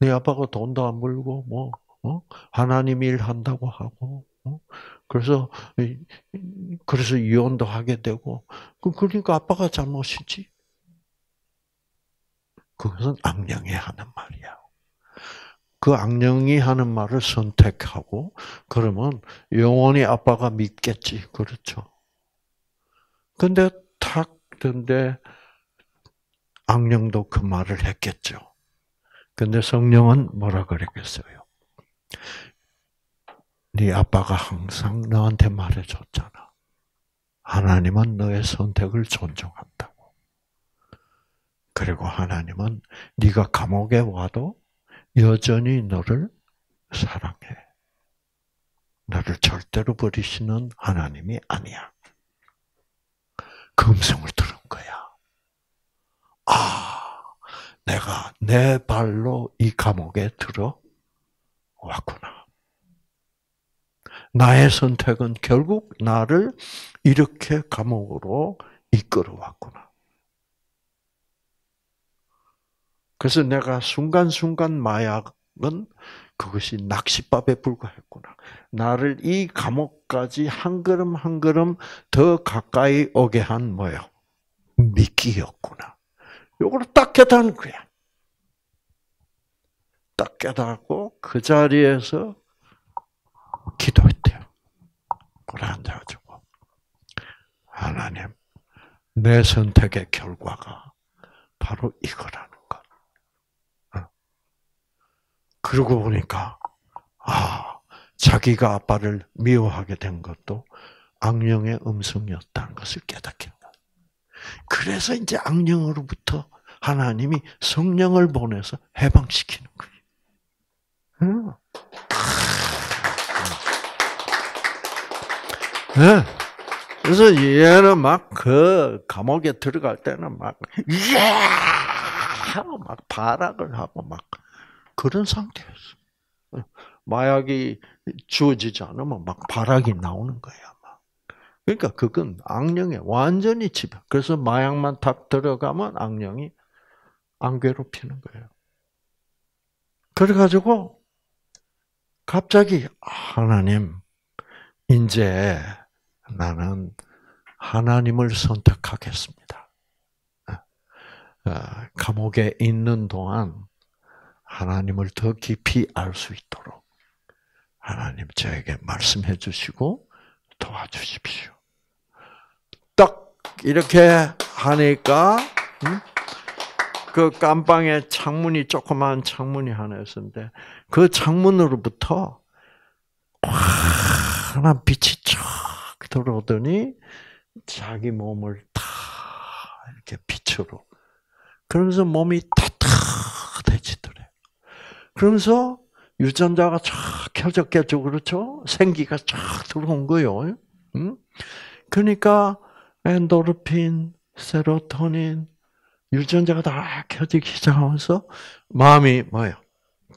네 아빠가 돈도 안 벌고 뭐 어? 하나님 일 한다고 하고 어? 그래서 그래서 이혼도 하게 되고 그, 그러니까 아빠가 잘못이지. 그것은 악령이 하는 말이야. 그 악령이 하는 말을 선택하고 그러면 영원히 아빠가 믿겠지. 그렇죠. 근데 탁 된데 악령도 그 말을 했겠죠. 근데 성령은 뭐라 그랬겠어요? 네 아빠가 항상 너한테 말해줬잖아. 하나님은 너의 선택을 존중한다고. 그리고 하나님은 네가 감옥에 와도 여전히 너를 사랑해. 나를 절대로 버리시는 하나님이 아니야. 그 음성을 들은 거야. 아, 내가 내 발로 이 감옥에 들어왔구나. 나의 선택은 결국 나를 이렇게 감옥으로 이끌어왔구나. 그래서 내가 순간순간 마약은 그것이 낚싯밥에 불과했구나. 나를 이 감옥까지 한 걸음 한 걸음 더 가까이 오게 한 뭐요? 미끼였구나. 요걸 딱 깨달은 거야. 딱 깨닫고 그 자리에서 기도했대요. 앉아가지고 하나님 내 선택의 결과가 바로 이거라. 그러고 보니까 아 자기가 아빠를 미워하게 된 것도 악령의 음성이었다는 것을 깨닫게 된거예 그래서 이제 악령으로부터 하나님이 성령을 보내서 해방시키는 거예요. 응? 음. 음. 네. 그래서 얘는 막그 감옥에 들어갈 때는 막 예! 막 발악을 하고 막 그런 상태였어. 마약이 주어지지 않으면 막 발악이 나오는 거야. 그러니까 그건 악령에 완전히 지배. 그래서 마약만 탁 들어가면 악령이 안 괴롭히는 거예요. 그래가지고 갑자기 하나님 이제 나는 하나님을 선택하겠습니다. 어, 어, 감옥에 있는 동안 하나님을 더 깊이 알 수 있도록 하나님 저에게 말씀해 주시고 도와주십시오. 딱 이렇게 하니까 그 깜방에 창문이 조그만 창문이 하나 있었는데 그 창문으로부터 환한 빛이 쫙 들어오더니 자기 몸을 다 이렇게 빛으로 그러면서 몸이 따뜻 그러면서 유전자가 쫙 켜졌겠죠, 그렇죠? 생기가 쫙 들어온 거예요. 응? 그러니까 엔도르핀, 세로토닌, 유전자가 다 켜지기 시작하면서 마음이 뭐예요?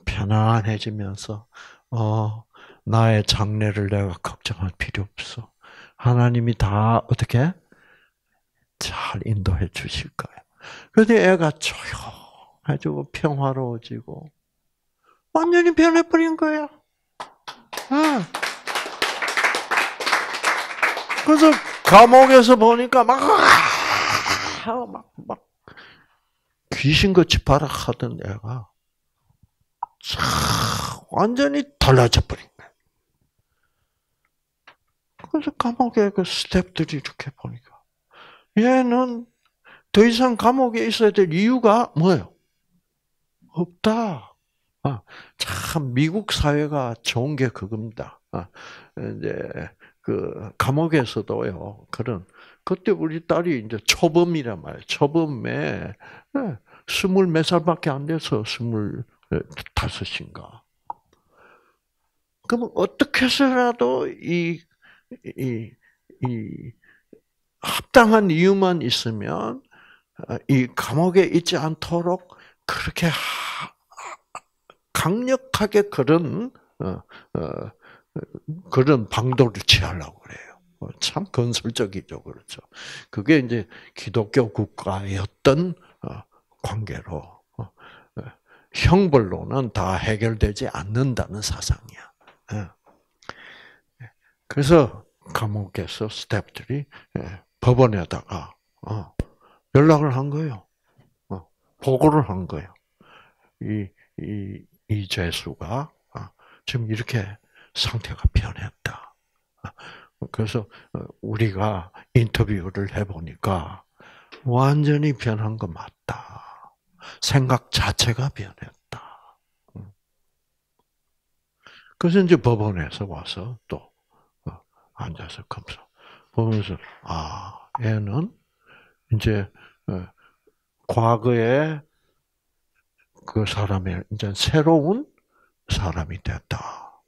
편안해지면서 어 나의 장래를 내가 걱정할 필요 없어. 하나님이 다 어떻게 잘 인도해 주실 거예요. 그런데 애가 조용해지고 평화로워지고 완전히 변해버린 거야. 응. 그래서 감옥에서 보니까 막, 막, 막, 귀신같이 발악하던 애가, 참, 완전히 달라져버린 거야. 그래서 감옥에 그 스탭들이 이렇게 보니까, 얘는 더 이상 감옥에 있어야 될 이유가 뭐예요? 없다. 아, 참 미국 사회가 좋은 게 그겁니다. 아, 이제 그 감옥에서도요 그런 그때 우리 딸이 이제 초범이란 말이에요. 초범에 예, 스물 몇 살밖에 안 돼서 스물 다섯인가. 그럼 어떻게 해서라도 이, 이, 이 합당한 이유만 있으면 아, 이 감옥에 있지 않도록 그렇게 하, 강력하게 그런 어, 어, 그런 방도를 취하려고 그래요. 어, 참 건설적이죠, 그렇죠. 그게 이제 기독교 국가였던 어, 관계로 어, 형벌로는 다 해결되지 않는다는 사상이야. 예. 그래서 감옥에서 스탭들이 예, 법원에다가 연락을 한 거예요. 보고를 한 거예요. 이, 이, 이 죄수가 아, 지금 이렇게 상태가 변했다. 아, 그래서 어, 우리가 인터뷰를 해보니까 완전히 변한 거 맞다. 생각 자체가 변했다. 음. 그래서 이제 법원에서 와서 또 어, 앉아서 검사 보면서 아 애는 이제 어, 과거에 그 사람이 이제 새로운 사람이 됐다.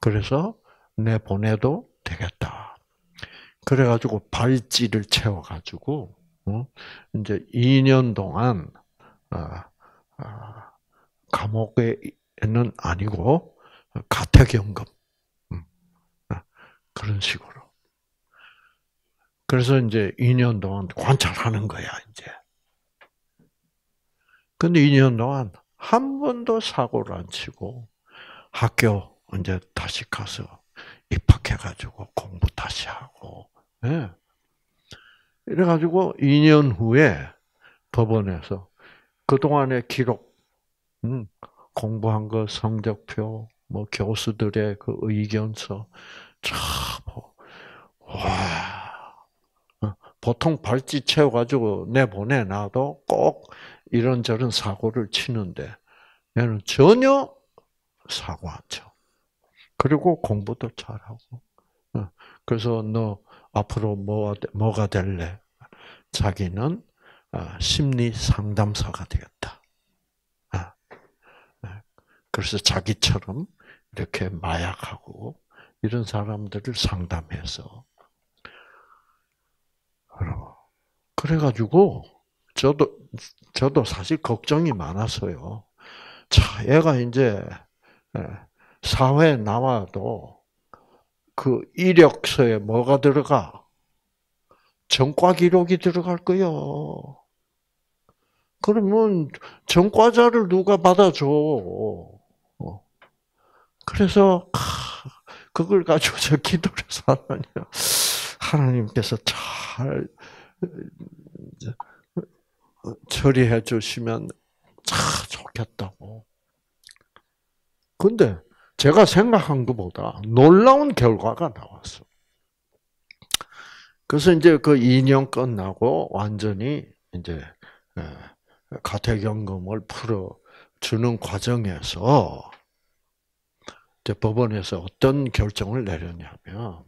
그래서 내 보내도 되겠다. 그래가지고 발찌를 채워가지고 어? 이제 2년 동안 어, 어, 감옥에는 아니고 가택연금 음, 그런 식으로. 그래서 이제 2년 동안 관찰하는 거야 이제. 근데 2년 동안 한 번도 사고를 안 치고 학교 이제 다시 가서 입학해가지고 공부 다시 하고, 예. 이래가지고 2년 후에 법원에서 그동안의 기록, 음, 공부한 거 성적표, 뭐 교수들의 그 의견서, 참, 와. 어, 보통 발찌 채워가지고 내보내놔도 꼭 이런저런 사고를 치는데 얘는 전혀 사고 안 쳐. 그리고 공부도 잘하고. 어, 그래서 너 앞으로 뭐, 뭐가 될래? 자기는 어, 심리 상담사가 되겠다. 어, 그래서 자기처럼 이렇게 마약하고 이런 사람들을 상담해서 그래가지고 저도 저도 사실 걱정이 많았어요. 자, 얘가 이제 예, 사회에 나와도 그 이력서에 뭐가 들어가? 전과 기록이 들어갈 거요. 그러면 전과자를 누가 받아줘? 어. 그래서 그걸 가지고 저 기도를 하나님 하나님께서 잘 어, 처리해 주시면 참 좋겠다고. 근데 제가 생각한 것보다 놀라운 결과가 나왔어. 그래서 이제 그 2년 끝나고 완전히 이제 가택연금을 풀어 주는 과정에서 이제 법원에서 어떤 결정을 내렸냐면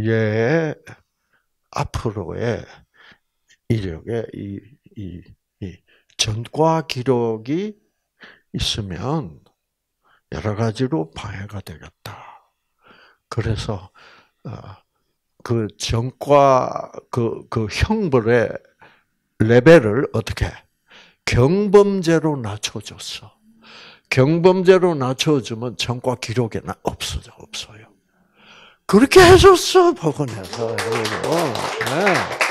얘 앞으로의 이력에 이, 이, 이 전과 기록이 있으면 여러 가지로 방해가 되겠다. 그래서 어, 그 전과 그, 그 형벌의 레벨을 어떻게 경범죄로 낮춰줬어. 경범죄로 낮춰주면 전과 기록에 나 없어져 없어요. 그렇게 해줬어 복원해서. 네.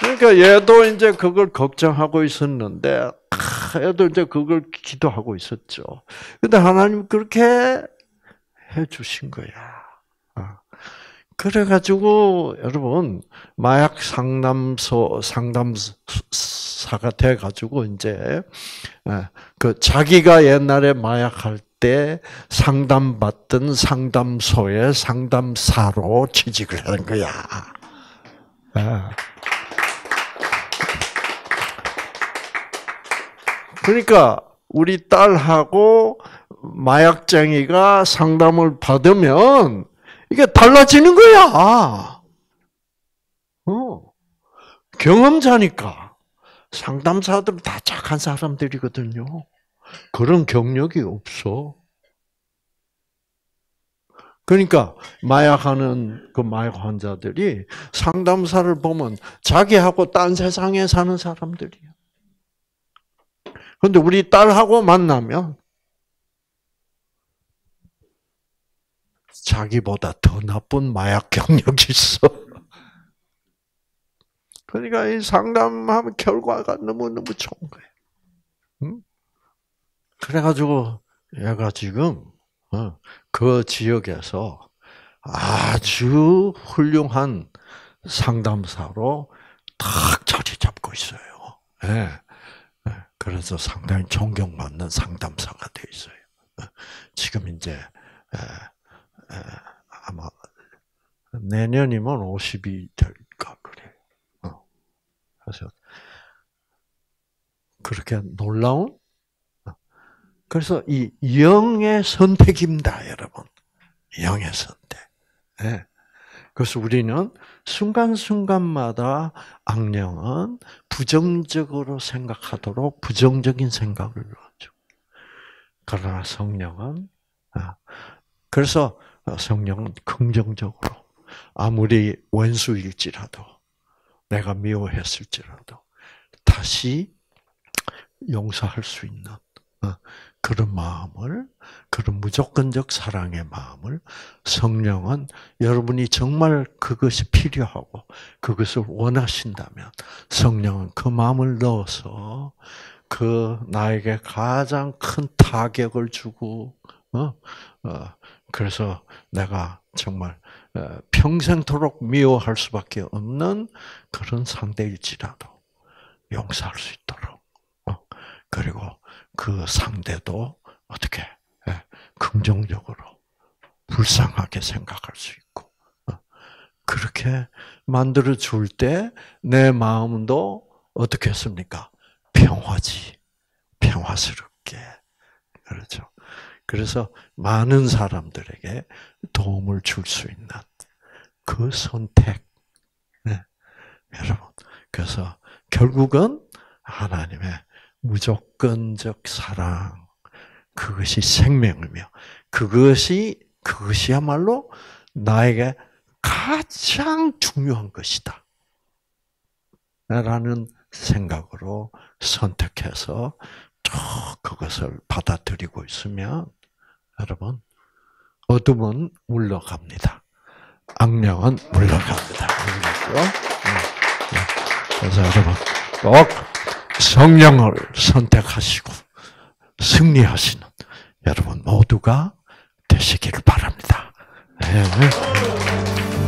그러니까 얘도 이제 그걸 걱정하고 있었는데, 아, 얘도 이제 그걸 기도하고 있었죠. 근데 하나님 그렇게 해주신 거야. 어. 그래가지고 여러분 마약 상담소 상담사가 돼가지고 이제 어, 그 자기가 옛날에 마약할 때 상담받던 상담소의 상담사로 취직을 하는 거야. 어. 그러니까 우리 딸하고 마약쟁이가 상담을 받으면 이게 달라지는 거야. 어. 경험자니까. 상담사들다 착한 사람들이거든요. 그런 경력이 없어. 그러니까 마약하는 그 마약 환자들이 상담사를 보면 자기하고 딴 세상에 사는 사람들이야. 그런데 우리 딸하고 만나면 자기보다 더 나쁜 마약 경력이 있어. 그러니까 이 상담하면 결과가 너무너무 좋은 거예요. 응? 그래가지고 얘가 지금 어, 그 지역에서 아주 훌륭한 상담사로 딱 자리 잡고 있어요. 예. 그래서 상당히 존경받는 상담사가 돼 있어요. 지금 이제 아마 내년이면 50이 될까 그래요. 어. 그래서 그렇게 놀라운 어. 그래서 이 영의 선택입니다, 여러분. 영의 선택. 예. 그래서 우리는 순간순간마다 악령은 부정적으로 생각하도록 부정적인 생각을 가지고. 그러나 성령은, 아, 그래서 성령은 긍정적으로, 아무리 원수일지라도, 내가 미워했을지라도, 다시 용서할 수 있는 어, 그런 마음을, 그런 무조건적 사랑의 마음을 성령은 여러분이 정말 그것이 필요하고 그것을 원하신다면 성령은 그 마음을 넣어서 그 나에게 가장 큰 타격을 주고, 어, 어, 그래서 내가 정말 어, 평생토록 미워할 수밖에 없는 그런 상대일지라도 용서할 수 있도록. 어, 그리고 그 상대도 어떻게 예, 긍정적으로 불쌍하게 생각할 수 있고 어, 그렇게 만들어 줄 때 내 마음도 어떻게 했습니까? 평화지, 평화스럽게 그렇죠. 그래서 많은 사람들에게 도움을 줄 수 있는 그 선택, 네. 여러분. 그래서 결국은 하나님의 무조건적 사랑 그것이 생명이며 그것이 그것이야말로 나에게 가장 중요한 것이다. 라는 생각으로 선택해서 그것을 받아들이고 있으면 여러분 어둠은 물러갑니다. 악령은 물러갑니다. 네. 네. 그래서 여러분 꼭 성령을 선택하시고 승리하시는 여러분 모두가 되시기를 바랍니다. 네.